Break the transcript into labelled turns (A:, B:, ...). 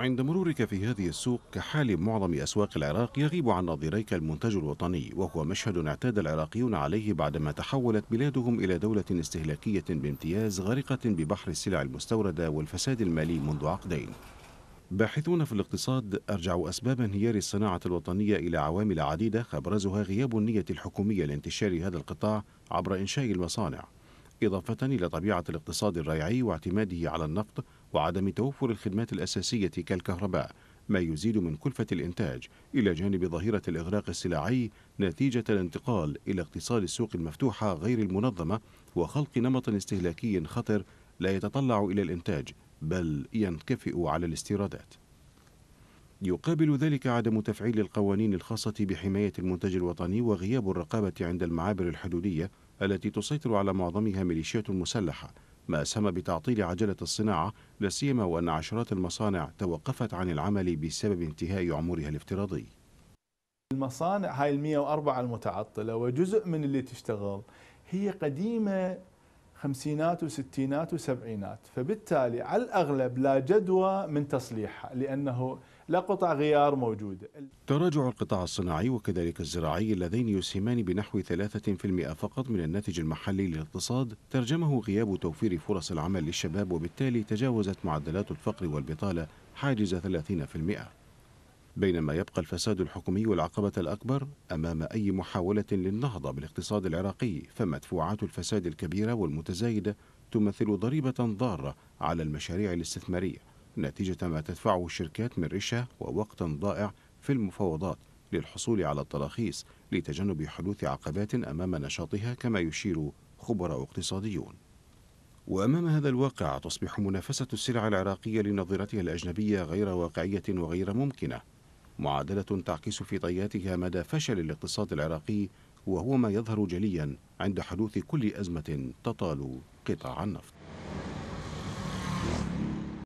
A: عند مرورك في هذه السوق كحال معظم أسواق العراق يغيب عن نظريك المنتج الوطني وهو مشهد اعتاد العراقيون عليه بعدما تحولت بلادهم إلى دولة استهلاكية بامتياز غارقة ببحر السلع المستوردة والفساد المالي منذ عقدين باحثون في الاقتصاد أرجعوا أسباب انهيار الصناعة الوطنية إلى عوامل عديدة أبرزها غياب النية الحكومية لانتشار هذا القطاع عبر إنشاء المصانع إضافة إلى طبيعة الاقتصاد الريعي واعتماده على النفط وعدم توفر الخدمات الأساسية كالكهرباء ما يزيد من كلفة الإنتاج إلى جانب ظاهرة الإغراق السلعي نتيجة الانتقال إلى اقتصاد السوق المفتوحة غير المنظمة وخلق نمط استهلاكي خطر لا يتطلع إلى الإنتاج بل ينكفئ على الاستيرادات يقابل ذلك عدم تفعيل القوانين الخاصة بحماية المنتج الوطني وغياب الرقابة عند المعابر الحدودية التي تسيطر على معظمها ميليشيات مسلحة ما ساهم بتعطيل عجلة الصناعة لا سيما وأن عشرات المصانع توقفت عن العمل بسبب انتهاء عمرها الافتراضي
B: المصانع هاي ال 104 المتعطلة وجزء من اللي تشتغل هي قديمة خمسينات وستينات وسبعينات فبالتالي على الأغلب لا جدوى من تصليحها لأنه لا قطع غيار موجودة
A: تراجع القطاع الصناعي وكذلك الزراعي اللذين يسهمان بنحو 3% فقط من الناتج المحلي للاقتصاد ترجمه غياب توفير فرص العمل للشباب وبالتالي تجاوزت معدلات الفقر والبطالة حاجز 30% بينما يبقى الفساد الحكومي العقبة الأكبر أمام أي محاولة للنهضة بالاقتصاد العراقي فمدفوعات الفساد الكبيرة والمتزايدة تمثل ضريبة ضارة على المشاريع الاستثمارية نتيجة ما تدفعه الشركات من رشا ووقت ضائع في المفاوضات للحصول على التراخيص لتجنب حدوث عقبات أمام نشاطها كما يشير خبراء اقتصاديون وأمام هذا الواقع تصبح منافسة السلع العراقية لنظيرتها الأجنبية غير واقعية وغير ممكنة معادلة تعكس في طياتها مدى فشل الاقتصاد العراقي وهو ما يظهر جليا عند حدوث كل أزمة تطال قطاع النفط